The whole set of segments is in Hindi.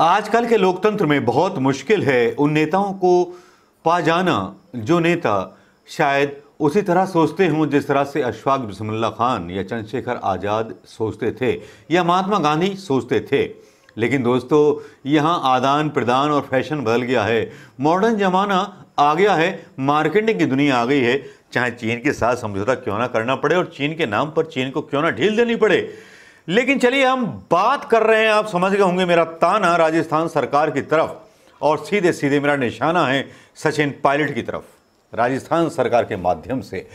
आजकल के लोकतंत्र में बहुत मुश्किल है उन नेताओं को पा जाना जो नेता शायद उसी तरह सोचते हों जिस तरह से अशफाक बिस्मिल्ला खान या चंद्रशेखर आज़ाद सोचते थे या महात्मा गांधी सोचते थे लेकिन दोस्तों यहाँ आदान प्रदान और फैशन बदल गया है मॉडर्न ज़माना आ गया है मार्केटिंग की दुनिया आ गई है चाहे चीन के साथ समझौता क्यों ना करना पड़े और चीन के नाम पर चीन को क्यों ना ढील देनी पड़े लेकिन चलिए हम बात कर रहे हैं आप समझ गए होंगे मेरा ताना राजस्थान सरकार की तरफ और सीधे सीधे मेरा निशाना है सचिन पायलट की तरफ राजस्थान सरकार के माध्यम से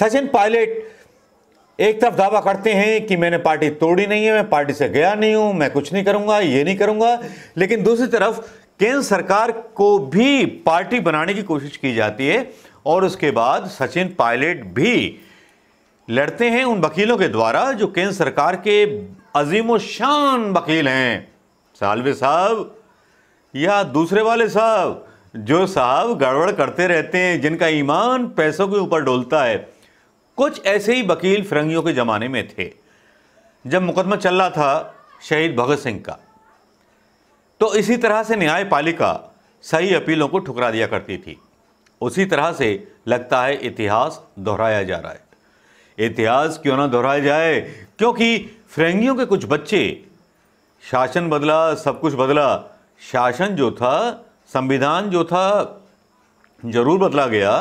सचिन पायलट एक तरफ दावा करते हैं कि मैंने पार्टी तोड़ी नहीं है मैं पार्टी से गया नहीं हूं मैं कुछ नहीं करूंगा ये नहीं करूंगा लेकिन दूसरी तरफ केंद्र सरकार को भी पार्टी बनाने की कोशिश की जाती है और उसके बाद सचिन पायलट भी लड़ते हैं उन वकीलों के द्वारा जो केंद्र सरकार के अजीम शान वकील हैं सालवे साहब या दूसरे वाले साहब जो साहब गड़बड़ करते रहते हैं जिनका ईमान पैसों के ऊपर डोलता है कुछ ऐसे ही वकील फिरंगियों के ज़माने में थे जब मुकदमा चल रहा था शहीद भगत सिंह का तो इसी तरह से न्यायपालिका सही अपीलों को ठुकरा दिया करती थी उसी तरह से लगता है इतिहास दोहराया जा रहा है इतिहास क्यों ना दोहराया जाए क्योंकि फ्रेंगियों के कुछ बच्चे शासन बदला सब कुछ बदला शासन जो था संविधान जो था जरूर बदला गया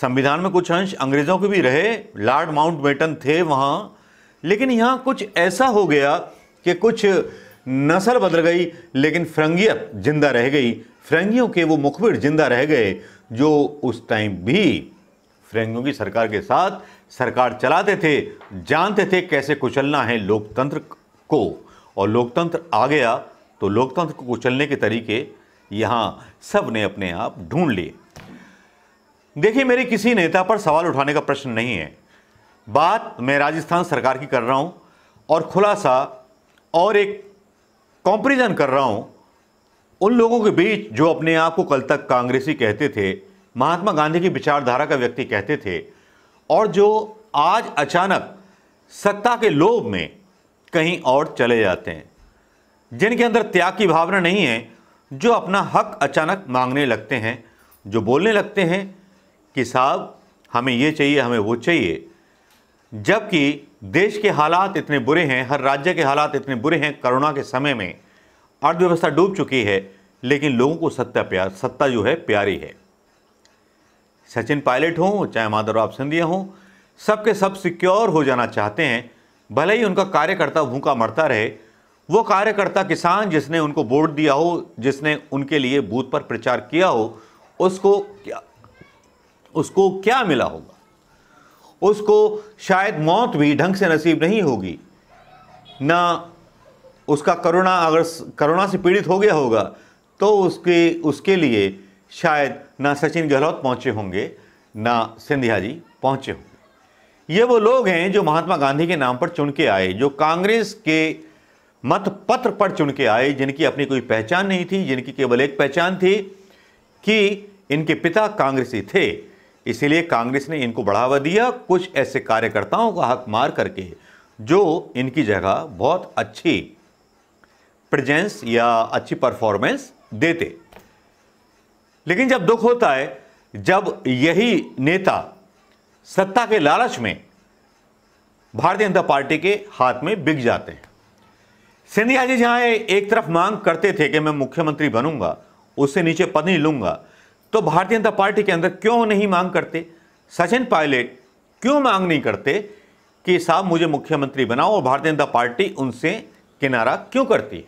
संविधान में कुछ अंश अंग्रेज़ों के भी रहे लॉर्ड माउंट बेटन थे वहाँ लेकिन यहाँ कुछ ऐसा हो गया कि कुछ नसल बदल गई लेकिन फिरंगियत जिंदा रह गई फिरंगियों के वो मुखबिर जिंदा रह गए जो उस टाइम भी फ्रेंगियों की सरकार के साथ सरकार चलाते थे जानते थे कैसे कुचलना है लोकतंत्र को और लोकतंत्र आ गया तो लोकतंत्र को कुचलने के तरीके यहाँ सब ने अपने आप ढूंढ लिए देखिए मेरे किसी नेता पर सवाल उठाने का प्रश्न नहीं है बात मैं राजस्थान सरकार की कर रहा हूँ और खुलासा और एक कॉम्परिजन कर रहा हूँ उन लोगों के बीच जो अपने आप को कल तक कांग्रेसी कहते थे महात्मा गांधी की विचारधारा का व्यक्ति कहते थे और जो आज अचानक सत्ता के लोभ में कहीं और चले जाते हैं जिनके अंदर त्याग की भावना नहीं है जो अपना हक अचानक मांगने लगते हैं जो बोलने लगते हैं कि साहब हमें ये चाहिए हमें वो चाहिए जबकि देश के हालात इतने बुरे हैं हर राज्य के हालात इतने बुरे हैं कोरोना के समय में अर्थव्यवस्था डूब चुकी है लेकिन लोगों को सत्ता प्यार सत्ता जो है प्यारी है सचिन पायलट हों चाहे राव सिंधिया हों सबके सब सिक्योर हो जाना चाहते हैं भले ही उनका कार्यकर्ता भूखा मरता रहे वो कार्यकर्ता किसान जिसने उनको वोट दिया हो जिसने उनके लिए बूथ पर प्रचार किया हो उसको क्या उसको क्या मिला होगा उसको शायद मौत भी ढंग से नसीब नहीं होगी ना उसका करुणा अगर करुणा से पीड़ित हो गया होगा तो उसके उसके लिए शायद ना सचिन गहलोत पहुंचे होंगे ना सिंधिया जी पहुंचे होंगे ये वो लोग हैं जो महात्मा गांधी के नाम पर चुन के आए जो कांग्रेस के मत पत्र पर चुन के आए जिनकी अपनी कोई पहचान नहीं थी जिनकी केवल एक पहचान थी कि इनके पिता कांग्रेसी थे इसीलिए कांग्रेस ने इनको बढ़ावा दिया कुछ ऐसे कार्यकर्ताओं का हक मार करके जो इनकी जगह बहुत अच्छी प्रजेंस या अच्छी परफॉर्मेंस देते लेकिन जब दुख होता है जब यही नेता सत्ता के लालच में भारतीय जनता पार्टी के हाथ में बिक जाते हैं सिंधिया जी जहां एक तरफ मांग करते थे कि मैं मुख्यमंत्री बनूंगा उससे नीचे पद नहीं लूंगा तो भारतीय जनता पार्टी के अंदर क्यों नहीं मांग करते सचिन पायलट क्यों मांग नहीं करते कि साहब मुझे मुख्यमंत्री बनाओ और भारतीय जनता पार्टी उनसे किनारा क्यों करती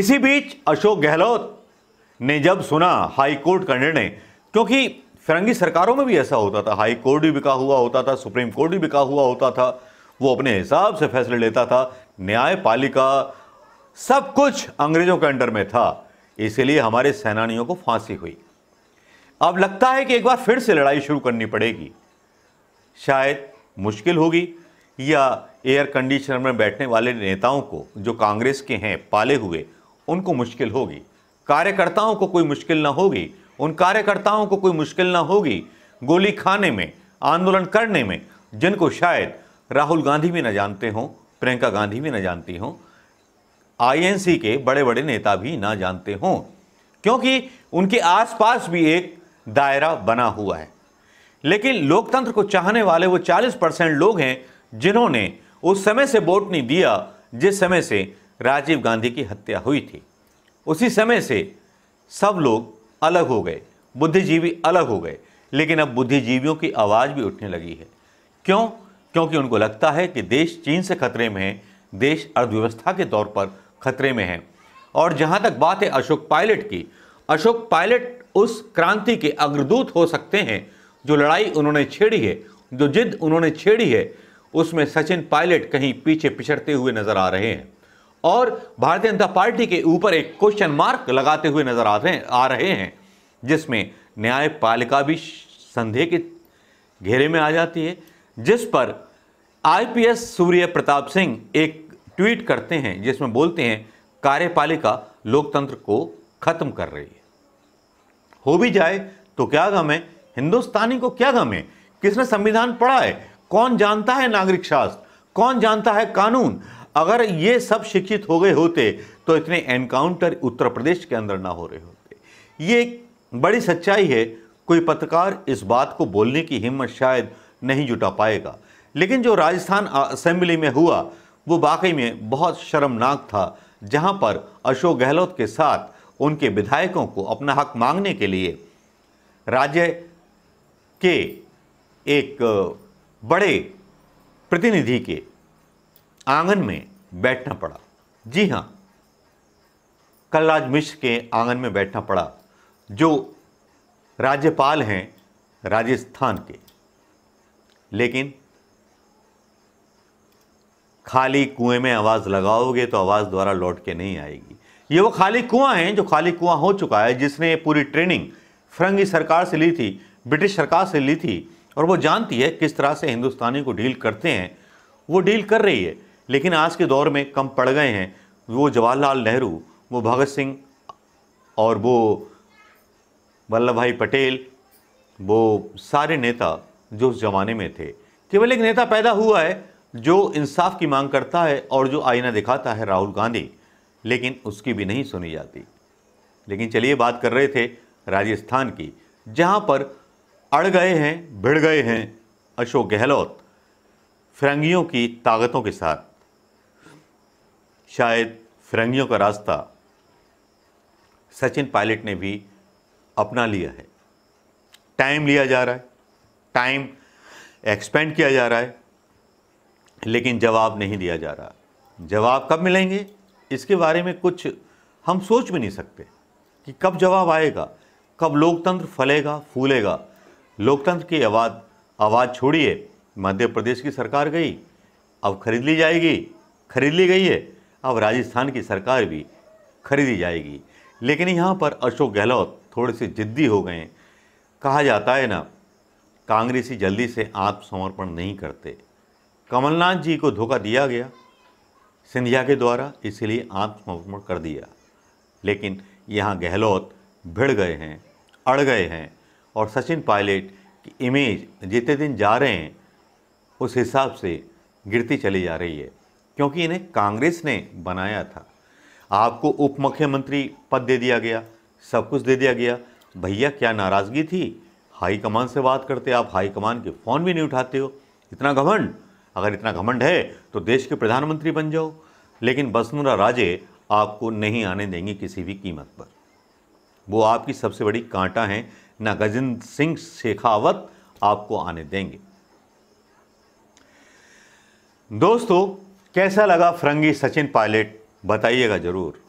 इसी बीच अशोक गहलोत ने जब सुना हाई कोर्ट का निर्णय क्योंकि फिरंगी सरकारों में भी ऐसा होता था हाई कोर्ट भी बिका हुआ होता था सुप्रीम कोर्ट भी बिका हुआ होता था वो अपने हिसाब से फैसले लेता था न्यायपालिका सब कुछ अंग्रेजों के अंडर में था इसीलिए हमारे सेनानियों को फांसी हुई अब लगता है कि एक बार फिर से लड़ाई शुरू करनी पड़ेगी शायद मुश्किल होगी या एयर कंडीशनर में बैठने वाले नेताओं को जो कांग्रेस के हैं पाले हुए उनको मुश्किल होगी कार्यकर्ताओं को कोई मुश्किल ना होगी उन कार्यकर्ताओं को कोई मुश्किल ना होगी गोली खाने में आंदोलन करने में जिनको शायद राहुल गांधी भी ना जानते हों प्रियंका गांधी भी ना जानती हों आईएनसी के बड़े बड़े नेता भी ना जानते हों क्योंकि उनके आसपास भी एक दायरा बना हुआ है लेकिन लोकतंत्र को चाहने वाले वो 40 परसेंट लोग हैं जिन्होंने उस समय से वोट नहीं दिया जिस समय से राजीव गांधी की हत्या हुई थी उसी समय से सब लोग अलग हो गए बुद्धिजीवी अलग हो गए लेकिन अब बुद्धिजीवियों की आवाज़ भी उठने लगी है क्यों क्योंकि उनको लगता है कि देश चीन से खतरे में है देश अर्थव्यवस्था के तौर पर खतरे में है और जहाँ तक बात है अशोक पायलट की अशोक पायलट उस क्रांति के अग्रदूत हो सकते हैं जो लड़ाई उन्होंने छेड़ी है जो जिद उन्होंने छेड़ी है उसमें सचिन पायलट कहीं पीछे पिछड़ते हुए नज़र आ रहे हैं और भारतीय जनता पार्टी के ऊपर एक क्वेश्चन मार्क लगाते हुए नजर आ रहे आ रहे हैं जिसमें न्यायपालिका भी संदेह के घेरे में आ जाती है जिस पर आईपीएस सूर्य प्रताप सिंह एक ट्वीट करते हैं जिसमें बोलते हैं कार्यपालिका लोकतंत्र को खत्म कर रही है हो भी जाए तो क्या गम है हिंदुस्तानी को क्या गम है किसने संविधान पढ़ा है कौन जानता है नागरिक शास्त्र कौन जानता है कानून अगर ये सब शिक्षित हो गए होते तो इतने एनकाउंटर उत्तर प्रदेश के अंदर ना हो रहे होते ये बड़ी सच्चाई है कोई पत्रकार इस बात को बोलने की हिम्मत शायद नहीं जुटा पाएगा लेकिन जो राजस्थान असेंबली में हुआ वो वाकई में बहुत शर्मनाक था जहां पर अशोक गहलोत के साथ उनके विधायकों को अपना हक मांगने के लिए राज्य के एक बड़े प्रतिनिधि के आंगन में बैठना पड़ा जी हाँ कलराज मिश्र के आंगन में बैठना पड़ा जो राज्यपाल हैं राजस्थान के लेकिन खाली कुएं में आवाज़ लगाओगे तो आवाज़ द्वारा लौट के नहीं आएगी ये वो खाली कुआं हैं जो खाली कुआं हो चुका है जिसने पूरी ट्रेनिंग फिरंगी सरकार से ली थी ब्रिटिश सरकार से ली थी और वो जानती है किस तरह से हिंदुस्तानी को डील करते हैं वो डील कर रही है लेकिन आज के दौर में कम पड़ गए हैं वो जवाहरलाल नेहरू वो भगत सिंह और वो वल्लभ भाई पटेल वो सारे नेता जो उस ज़माने में थे केवल एक नेता पैदा हुआ है जो इंसाफ की मांग करता है और जो आईना दिखाता है राहुल गांधी लेकिन उसकी भी नहीं सुनी जाती लेकिन चलिए बात कर रहे थे राजस्थान की जहाँ पर अड़ गए हैं भिड़ गए हैं अशोक गहलोत फिरंगियों की ताकतों के साथ शायद फिरंगियों का रास्ता सचिन पायलट ने भी अपना लिया है टाइम लिया जा रहा है टाइम एक्सपेंड किया जा रहा है लेकिन जवाब नहीं दिया जा रहा जवाब कब मिलेंगे इसके बारे में कुछ हम सोच भी नहीं सकते कि कब जवाब आएगा कब लोकतंत्र फलेगा फूलेगा लोकतंत्र की आवाज़ आवाज़ छोड़िए मध्य प्रदेश की सरकार गई अब खरीद ली जाएगी खरीद ली गई है अब राजस्थान की सरकार भी खरीदी जाएगी लेकिन यहाँ पर अशोक गहलोत थोड़े से जिद्दी हो गए कहा जाता है ना कांग्रेसी जल्दी से आत्मसमर्पण नहीं करते कमलनाथ जी को धोखा दिया गया सिंधिया के द्वारा इसलिए आत्मसमर्पण कर दिया लेकिन यहाँ गहलोत भिड़ गए हैं अड़ गए हैं और सचिन पायलट की इमेज जितने दिन जा रहे हैं उस हिसाब से गिरती चली जा रही है क्योंकि इन्हें कांग्रेस ने बनाया था आपको उप मुख्यमंत्री पद दे दिया गया सब कुछ दे दिया गया भैया क्या नाराज़गी थी हाई कमान से बात करते आप हाई कमान के फ़ोन भी नहीं उठाते हो इतना घमंड अगर इतना घमंड है तो देश के प्रधानमंत्री बन जाओ लेकिन बसमुरा राजे आपको नहीं आने देंगे किसी भी कीमत पर वो आपकी सबसे बड़ी कांटा हैं ना गजेंद्र सिंह शेखावत आपको आने देंगे दोस्तों कैसा लगा फ्रंगी सचिन पायलट बताइएगा ज़रूर